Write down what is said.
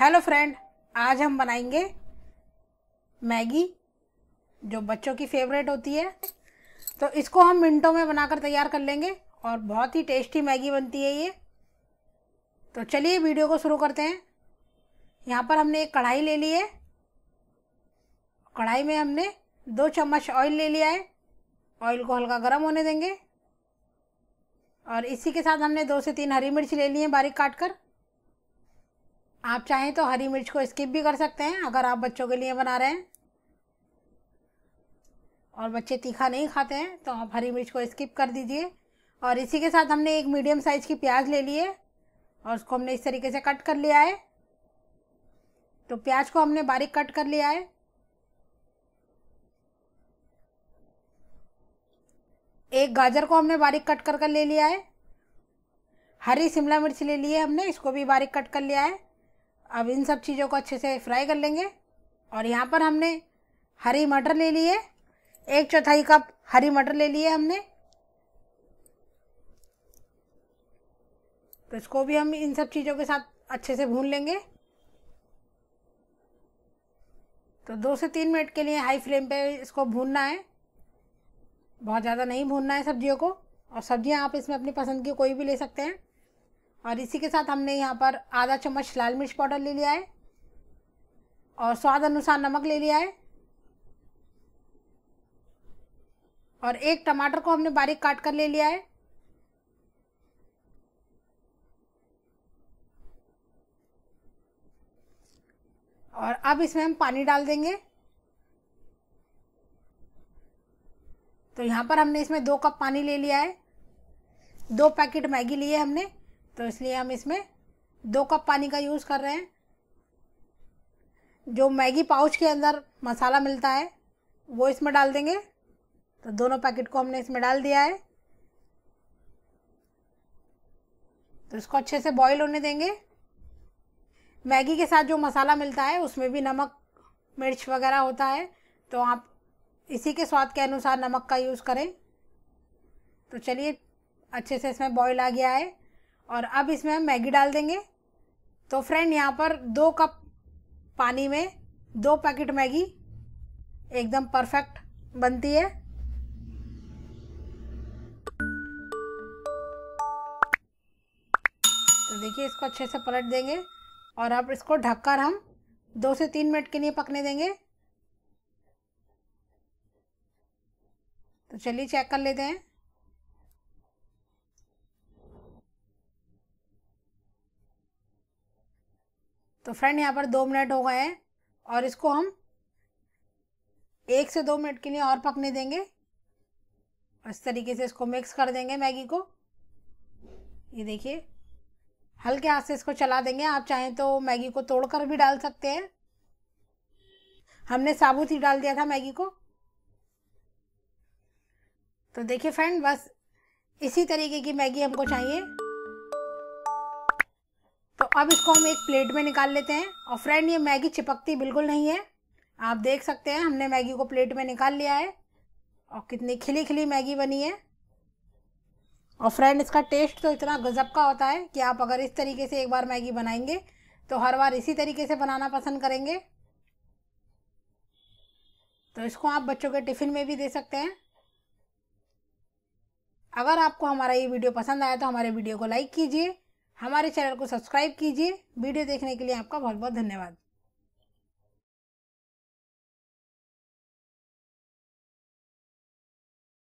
hello friend आज हम बनाएंगे मैगी जो बच्चों की फेवरेट होती है तो इसको हम मिनटों में बनाकर तैयार कर लेंगे और बहुत ही टेस्टी मैगी बनती है ये तो चलिए वीडियो को शुरू करते हैं यहाँ पर हमने एक कढ़ाई ले ली है कढ़ाई में हमने दो चम्मच ऑयल ले लिया है ऑयल को हल्का गर्म होने देंगे और इसी के साथ हमने दो से तीन हरी मिर्च ले ली है बारीक काट कर आप चाहें तो हरी मिर्च को स्किप भी कर सकते हैं अगर आप बच्चों के लिए बना रहे हैं और बच्चे तीखा नहीं खाते हैं तो आप हरी मिर्च को स्किप कर दीजिए और इसी के साथ हमने एक मीडियम साइज़ की प्याज ले ली है और उसको हमने इस तरीके से कट कर लिया है तो प्याज को हमने बारीक कट कर लिया है एक गाजर को हमने बारीक कट कर कर ले लिया है हरी शिमला मिर्च ले ली है हमने इसको भी बारीक कट कर लिया है अब इन सब चीज़ों को अच्छे से फ्राई कर लेंगे और यहाँ पर हमने हरी मटर ले लिए एक चौथाई कप हरी मटर ले लिए हमने तो इसको भी हम इन सब चीज़ों के साथ अच्छे से भून लेंगे तो दो से तीन मिनट के लिए हाई फ्लेम पे इसको भूनना है बहुत ज़्यादा नहीं भूनना है सब्जियों को और सब्जियां आप इसमें अपनी पसंद की कोई भी ले सकते हैं और इसी के साथ हमने यहाँ पर आधा चम्मच लाल मिर्च पाउडर ले लिया है और स्वाद अनुसार नमक ले लिया है और एक टमाटर को हमने बारीक काट कर ले लिया है और अब इसमें हम पानी डाल देंगे तो यहाँ पर हमने इसमें दो कप पानी ले लिया है दो पैकेट मैगी लिए हमने तो इसलिए हम इसमें दो कप पानी का यूज़ कर रहे हैं जो मैगी पाउच के अंदर मसाला मिलता है वो इसमें डाल देंगे तो दोनों पैकेट को हमने इसमें डाल दिया है तो इसको अच्छे से बॉईल होने देंगे मैगी के साथ जो मसाला मिलता है उसमें भी नमक मिर्च वगैरह होता है तो आप इसी के स्वाद के अनुसार नमक का यूज़ करें तो चलिए अच्छे से इसमें बॉईल आ गया है और अब इसमें हम मैगी डाल देंगे तो फ्रेंड यहाँ पर दो कप पानी में दो पैकेट मैगी एकदम परफेक्ट बनती है तो देखिए इसको अच्छे से पलट देंगे और अब इसको ढककर हम दो से तीन मिनट के लिए पकने देंगे तो चलिए चेक कर लेते हैं तो फ्रेंड यहाँ पर दो मिनट हो गए हैं और इसको हम एक से दो मिनट के लिए और पकने देंगे इस तरीके से इसको मिक्स कर देंगे मैगी को ये देखिए हल्के हाथ से इसको चला देंगे आप चाहें तो मैगी को तोड़कर भी डाल सकते हैं हमने साबुत ही डाल दिया था मैगी को तो देखिए फ्रेंड बस इसी तरीके की मैगी हमको चाहिए अब इसको हम एक प्लेट में निकाल लेते हैं और फ्रेंड ये मैगी चिपकती बिल्कुल नहीं है आप देख सकते हैं हमने मैगी को प्लेट में निकाल लिया है और कितनी खिली खिली मैगी बनी है और फ्रेंड इसका टेस्ट तो इतना गज़ब का होता है कि आप अगर इस तरीके से एक बार मैगी बनाएंगे तो हर बार इसी तरीके से बनाना पसंद करेंगे तो इसको आप बच्चों के टिफ़िन में भी दे सकते हैं अगर आपको हमारा ये वीडियो पसंद आया तो हमारे वीडियो को लाइक कीजिए हमारे चैनल को सब्सक्राइब कीजिए वीडियो देखने के लिए आपका बहुत बहुत धन्यवाद